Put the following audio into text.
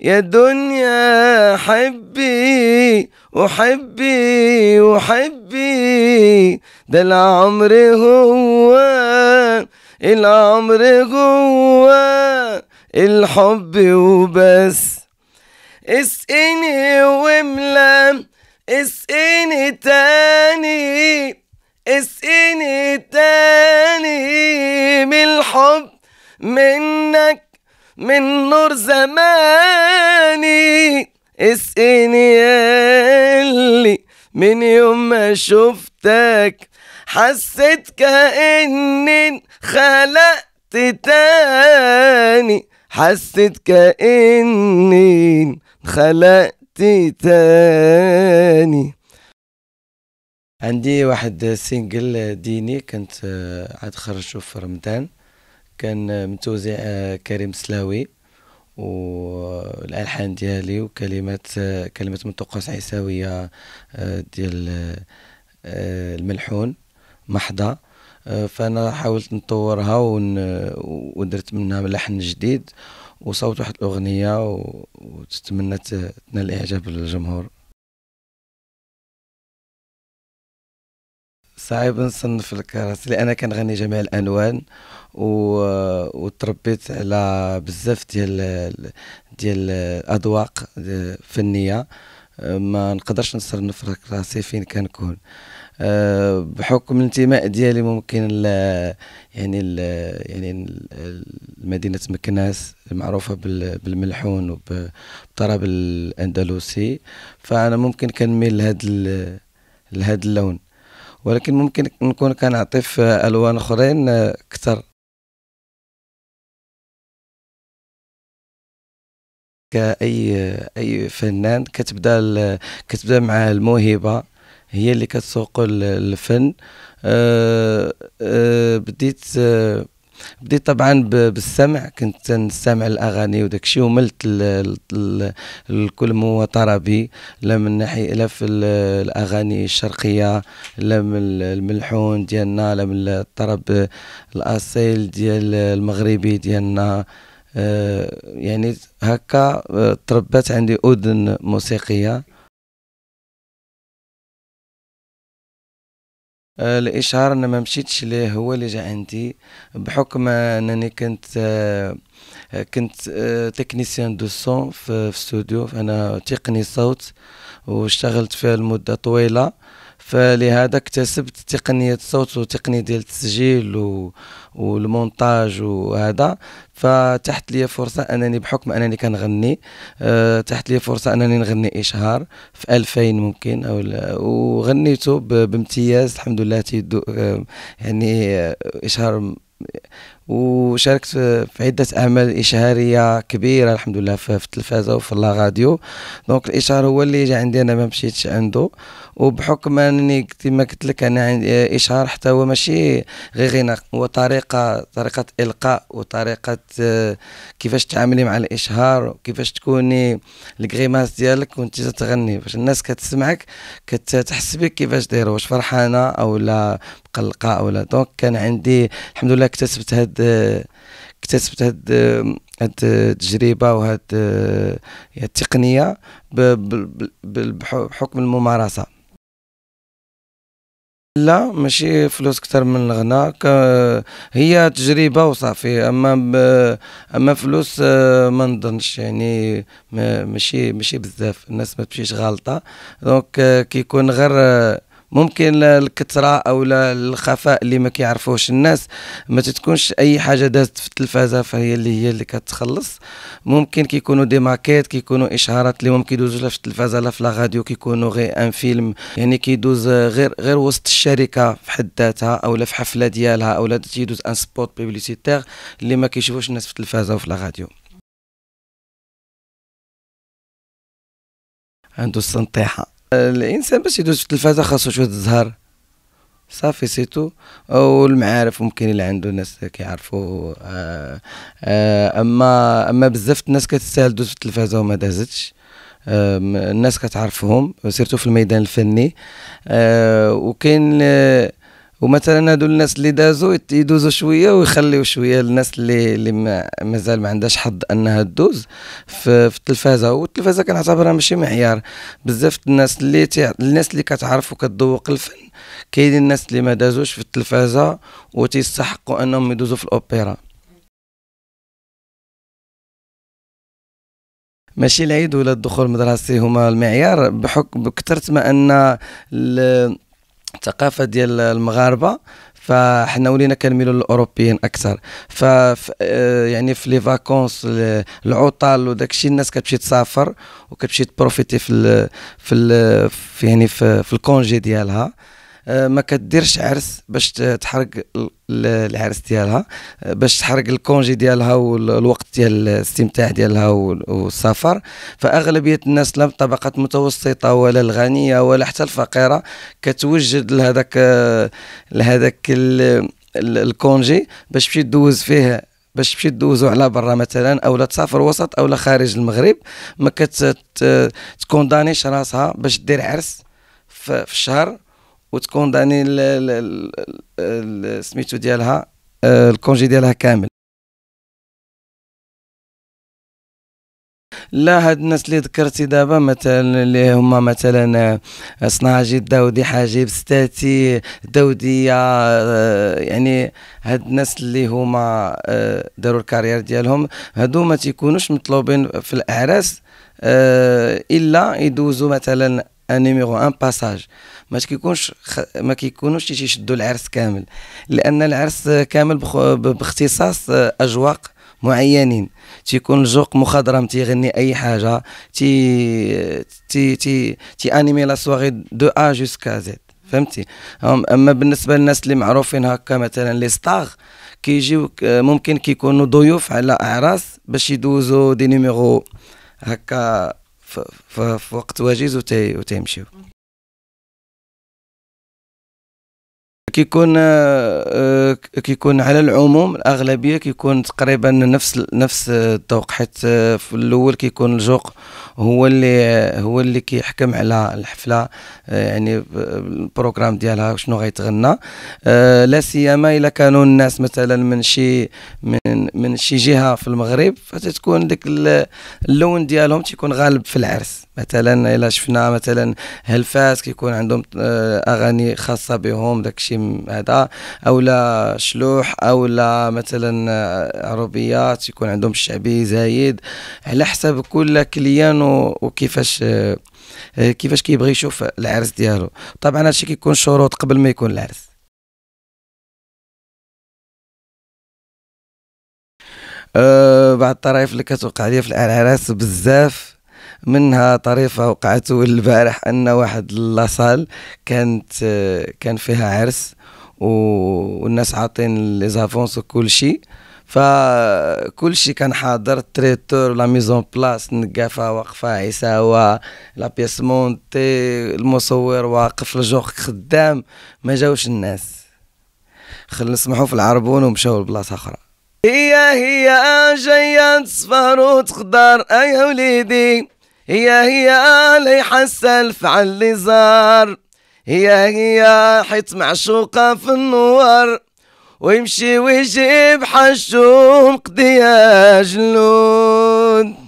يا دنيا حبي وحبي وحبي ده العمر هو العمر جوا الحب وبس اسقيني واملا اسقيني تاني اسقيني تاني من الحب منك من نور زماني اسقني يالي من يوم ما شفتك حسيت كأني خلقت تاني حسيت كأني خلقت تاني عندي واحد سينجل ديني كنت آه، عاد خرجته في رمضان كان من توزيع آه، كريم السلاوي والالحان ديالي وكلمات آه، كلمات من طقوس عيساويه آه، ديال الملحون محضه فانا حاولت نطورها ودرت منها لحن جديد وصوت واحد الاغنيه وتتمنى تنال اعجاب الجمهور صعيب نصنف لك راسي انا كنغني جميع الانوان و... وتربيت على بزاف ديال ديال الاذواق الفنيه ما نقدرش نصنف لك راسي فين كنكون آه، بحكم الانتماء ديالي ممكن ل يعني ل... يعني ل... مدينه مكناس المعروفه بالملحون وبالطرب الاندلسي فانا ممكن كنميل لهذا لهذا اللون ولكن ممكن نكون كنعطي في آه، الوان اخرين آه، اكثر كاي آه، اي فنان كتبدا كتبدا معاه الموهبه هي اللي كتسوق الفن أه أه بديت أه بديت طبعا بالسمع كنت نستمع الاغاني وداك الشيء وملت الكل هو طربي لا من ناحيه لا في الاغاني الشرقيه لا من الملحون ديالنا لا من الطرب الاصيل ديال المغربي ديالنا آه، يعني هكا آه، تربت عندي اذن موسيقيه آه، الاشهار انا ما مشيتش ليه هو اللي جا عندي بحكم انني كنت آه، كنت تكنيسيان دو سون في استوديو انا تقني صوت واشتغلت فيه لمده طويله فلهذا اكتسبت تقنيه الصوت وتقنيه ديال التسجيل و... والمونتاج وهذا فتحت لي فرصه انني بحكم انني كنغني أه تحت لي فرصه انني نغني اشهار في 2000 ممكن او وغنيته ب... بامتياز الحمد لله تيدو آه، يعني آه، اشهار وشاركت في عدة أعمال إشهارية كبيرة الحمد لله في التلفازة وفي غاديو دونك الإشهار هو اللي جا عندي أنا ما مشيتش عنده وبحكم أنني كما قلت لك أنا عندي إشهار حتى هو ماشي غير غنى هو طريقة طريقة إلقاء وطريقة آه، كيفاش تعاملي مع الإشهار وكيفاش تكوني الكريماس ديالك وأنت تغني باش الناس كتسمعك كتحس بك كيفاش دايره واش فرحانة أو لا مقلقة أو لا دونك كان عندي الحمد لله اكتسبت هاد اكتسبت هاد هاد التجربه وهاد التقنيه بحكم الممارسه لا ماشي فلوس كتر من الغنى هي تجربه وصافي اما اما فلوس ما نظنش يعني ماشي ماشي بزاف الناس ما تمشيش غالطه دونك كيكون غير ممكن الكثره او الخفاء اللي ما كيعرفوش الناس ما تتكونش اي حاجه دازت في التلفازه فهي اللي هي اللي كتخلص ممكن كيكونوا دي ماكيت كيكونوا اشهارات اللي ممكن يدوزوا لا في التلفازه لا في لا كيكونوا غير ان فيلم يعني كيدوز غير غير وسط الشركه في حد ذاتها او في حفله ديالها او تيدوز ان سبوت بيبليسيتير اللي ما كيشوفوش الناس في التلفازه وفي لا راديو عنده السنطيحه الانسان باش يدوز في التلفازه خاصو شويه الزهر صافي سيتو والمعارف ممكن اللي عنده الناس كيعرفوا آه، آه، اما اما بزاف الناس كتستاهل دوز في التلفازه وما دازتش الناس كتعرفهم سيرتو في الميدان الفني آه، وكاين ومثلا هادو الناس اللي دازوا يدوزوا شويه ويخليوا شويه الناس اللي اللي مازال ما, عندهاش حظ انها تدوز في, في التلفازه والتلفازه كنعتبرها ماشي معيار بزاف الناس اللي تي... الناس اللي كتعرف وكتذوق الفن كاينين الناس اللي ما دازوش في التلفازه وتيستحقوا انهم يدوزوا في الاوبرا ماشي العيد ولا الدخول المدرسي هما المعيار بحكم بكثرة ما ان الثقافه ديال المغاربه فحنا ولينا كنميلوا للاوروبيين اكثر ف آه، يعني في لي فاكونس العطل وداك الشيء الناس كتمشي تسافر وكتمشي تبروفيتي في الـ في في يعني في, في الكونجي ديالها آه، ما كديرش عرس باش تحرق العرس ديالها آه، باش تحرق الكونجي ديالها والوقت ديال الاستمتاع ديالها والسفر فاغلبيه الناس لا الطبقات المتوسطه ولا الغنيه ولا حتى الفقيره كتوجد لهذاك آه، لهذاك الكونجي باش تمشي دوز فيه باش تمشي دوزو على برا مثلا او لا تسافر وسط او لا خارج المغرب ما كتكوندانيش راسها باش دير عرس في الشهر وتكون يعني سميتو ديالها آه، الكونجي ديالها كامل لا هاد الناس اللي ذكرتي دابا مثلا اللي هما مثلا آه، صناعجي داودي حاجب ستاتي داوديه آه، يعني هاد الناس اللي هما داروا الكارير ديالهم هادو ما تيكونوش مطلوبين في الاعراس الا يدوزوا مثلا نيميرو ان باساج ما كيكونش خ... ما كيكونوش تيشدوا العرس كامل لان العرس كامل بخ... باختصاص اجواق معينين تيكون الجوق مخضرم تيغني اي حاجه تي تي تي, تي انيمي لا سواري دو ا جوسكا زيد فهمتي اما بالنسبه للناس اللي معروفين هكا مثلا لي ستار كيجيو ممكن كيكونوا ضيوف على اعراس باش يدوزوا دي نيميرو هكا في وقت وجيز وتيمشيو كيكون آه، آه، كيكون على العموم الاغلبيه كيكون تقريبا نفس نفس الذوق حيت آه، في الاول كيكون الجوق هو اللي هو اللي كيحكم على الحفله يعني البروغرام ديالها شنو غيتغنى لا سيما الا كانوا الناس مثلا من شي من من شي جهه في المغرب فتتكون ديك اللون ديالهم تيكون غالب في العرس مثلا الا شفنا مثلا هلفاس كيكون عندهم اغاني خاصه بهم داكشي كريم هذا او لا شلوح او لا مثلا آه، عربيات يكون عندهم الشعبي زايد على حسب كل كليان وكيفاش آه، آه، كيفاش كيبغي يشوف العرس ديالو طبعا هادشي كيكون شروط قبل ما يكون العرس أه بعض الطرائف اللي كتوقع ليا في الاعراس بزاف منها طريفه وقعت البارح ان واحد لاصال كانت كان فيها عرس والناس عاطين لي زافونس وكل شيء فكل شيء كان حاضر تريتور لا ميزون بلاس نقافة واقفة عساوة لا بيس مونتي المصور واقف الجوغ خدام ما جاوش الناس خلينا نسمحوا في العربون ومشاو لبلاصة أخرى هي هي جاية تصفر وتخضر أيا وليدي هي هي لي حسن فعل لي زار هي هي حيت معشوقة في النوار ويمشي ويجيب حشوم قديا جلود